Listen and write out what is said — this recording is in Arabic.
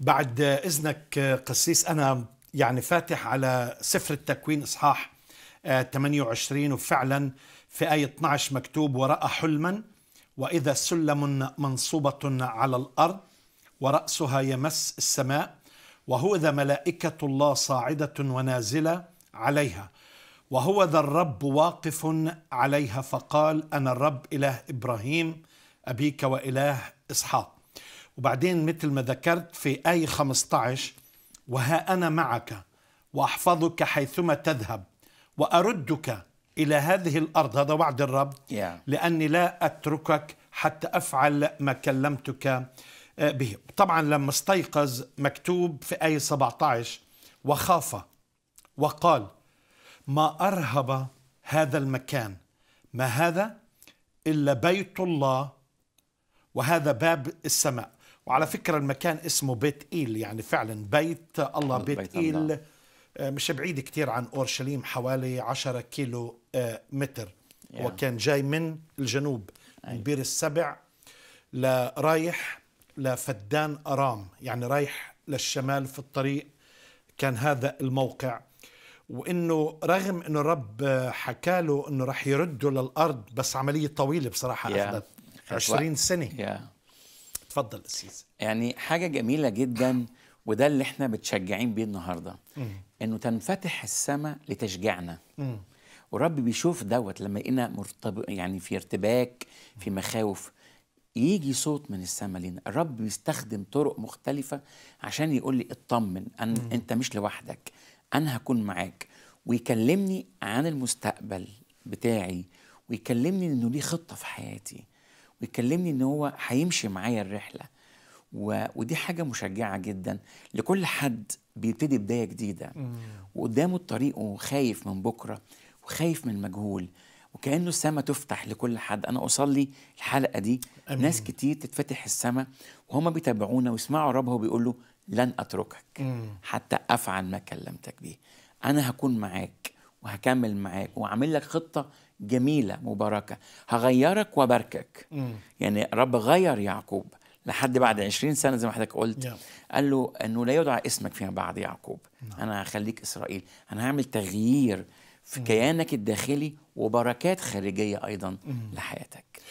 بعد إذنك قسيس أنا يعني فاتح على سفر التكوين إصحاح 28 آه، وفعلا في آية 12 مكتوب ورأى حلما وإذا سلم منصوبة على الأرض ورأسها يمس السماء وهو ذا ملائكة الله صاعدة ونازلة عليها وهو ذا الرب واقف عليها فقال أنا الرب إله إبراهيم أبيك وإله إسحاق وبعدين مثل ما ذكرت في آية 15 وها أنا معك وأحفظك حيثما تذهب وأردك إلى هذه الأرض هذا وعد الرب yeah. لأني لا أتركك حتى أفعل ما كلمتك آه، به طبعا لما استيقظ مكتوب في آية 17 وخاف وقال ما أرهب هذا المكان ما هذا إلا بيت الله وهذا باب السماء وعلى فكرة المكان اسمه بيت إيل يعني فعلا بيت الله بيت, بيت إيل الله. مش بعيد كتير عن أورشليم حوالي 10 كيلو آه، متر yeah. وكان جاي من الجنوب من بير السبع لرايح لفدان أرام يعني رايح للشمال في الطريق كان هذا الموقع وانه رغم انه الرب آه، حكى له انه راح يرده للارض بس عمليه طويله بصراحه yeah. اخذت 20 سنه yeah. اتفضل استاذ يعني حاجة جميلة جدا وده اللي احنا متشجعين بيه النهاردة انه تنفتح السماء لتشجيعنا ورب بيشوف دوت لما لقينا مرتب يعني في ارتباك في مخاوف يجي صوت من السماء لينا الرب بيستخدم طرق مختلفة عشان يقول لي اطمن أن مم. أنت مش لوحدك أنا هكون معاك ويكلمني عن المستقبل بتاعي ويكلمني إنه ليه خطة في حياتي ويكلمني ان هو هيمشي معايا الرحله و... ودي حاجه مشجعه جدا لكل حد بيبتدي بدايه جديده وقدامه الطريق وخايف من بكره وخايف من المجهول وكانه السما تفتح لكل حد انا اصلي الحلقه دي أمين. ناس كتير تتفتح السما وهم بيتابعونا ويسمعوا ربه وبيقول له لن اتركك مم. حتى افعل ما كلمتك به انا هكون معاك وهكمل معاك وعامل لك خطة جميلة مباركة هغيرك وبركك يعني رب غير يعقوب لحد بعد 20 سنة زي ما حضرتك قلت yeah. قال له أنه لا يدعى اسمك فيما بعد يعقوب no. نعم. أنا هخليك إسرائيل أنا هعمل تغيير في كيانك الداخلي وبركات خارجية أيضا لحياتك